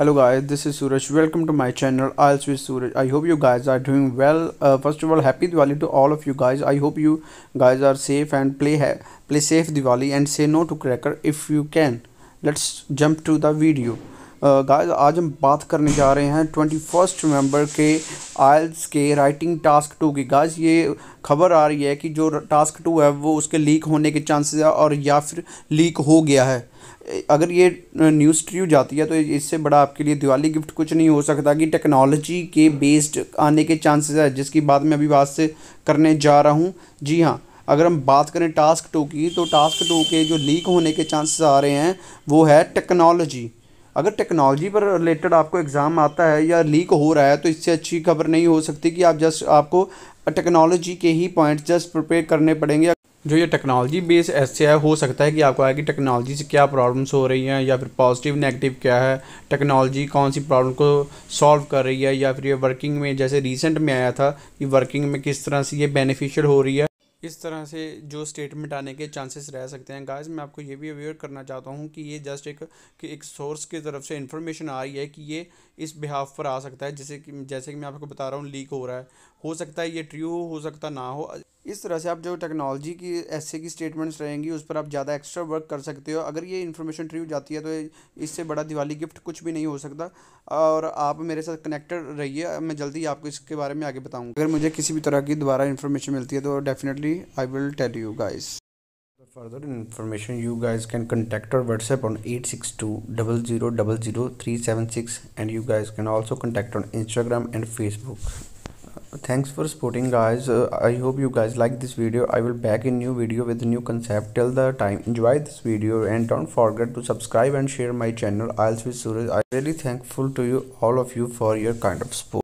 hello guys this is Suraj welcome to my channel I L swee Suraj I hope you guys are doing well first of all happy Diwali to all of you guys I hope you guys are safe and play है play safe Diwali and say no to cracker if you can let's jump to the video guys आज हम बात करने जा रहे हैं twenty first नवम्बर के IELTS के राइटिंग टास्क टू की गाइस ये खबर आ रही है कि जो टास्क टू है वो उसके लीक होने के चांसेस है और या फिर लीक हो गया है अगर ये न्यूज़ ट्रू जाती है तो इससे बड़ा आपके लिए दिवाली गिफ्ट कुछ नहीं हो सकता कि टेक्नोलॉजी के बेस्ड आने के चांसेस है जिसकी बात मैं अभी बात से करने जा रहा हूँ जी हाँ अगर हम बात करें टास्क टू की तो टास्क टू के जो लीक होने के चांसेस आ रहे हैं वो है टेक्नोलॉजी अगर टेक्नोलॉजी पर रिलेटेड आपको एग्ज़ाम आता है या लीक हो रहा है तो इससे अच्छी खबर नहीं हो सकती कि आप जस्ट आपको टेक्नोलॉजी के ही पॉइंट्स जस्ट प्रिपेयर करने पड़ेंगे जो ये टेक्नोलॉजी बेस ऐसे है हो सकता है कि आपको आएगी कि टेक्नोलॉजी से क्या प्रॉब्लम्स हो रही हैं या फिर पॉजिटिव नेगेटिव क्या है टेक्नोलॉजी कौन सी प्रॉब्लम को सॉल्व कर रही है या फिर ये वर्किंग में जैसे रिसेंट में आया था कि वर्किंग में किस तरह से ये बेनिफिशियल हो रही है इस तरह से जो स्टेटमेंट आने के चांसेस रह सकते हैं गाइस मैं आपको ये भी अवेयर करना चाहता हूँ कि ये जस्ट एक कि एक सोर्स की तरफ से इन्फॉर्मेशन आ रही है कि ये इस बिहाफ पर आ सकता है जैसे कि जैसे कि मैं आपको बता रहा हूँ लीक हो रहा है हो सकता है ये ट्रू हो सकता ना हो इस तरह से आप जो टेक्नोलॉजी की ऐसे की स्टेटमेंट्स रहेंगी उस पर आप ज़्यादा एक्स्ट्रा वर्क कर सकते हो अगर ये इन्फॉर्मेशन ट्री जाती है तो इससे बड़ा दिवाली गिफ्ट कुछ भी नहीं हो सकता और आप मेरे साथ कनेक्टेड रहिए मैं जल्दी आपको इसके बारे में आगे बताऊँगा अगर मुझे किसी भी तरह की दोबारा इन्फॉर्मेशन मिलती है तो definitely I will tell you can contact on at six two double zero double zero three seven six and you guys can also contact on Instagram and Facebook thanks for supporting guys uh, i hope you guys like this video i will back in new video with new concept till the time enjoy this video and don't forget to subscribe and share my channel i'll be suraj i really thankful to you all of you for your kind of support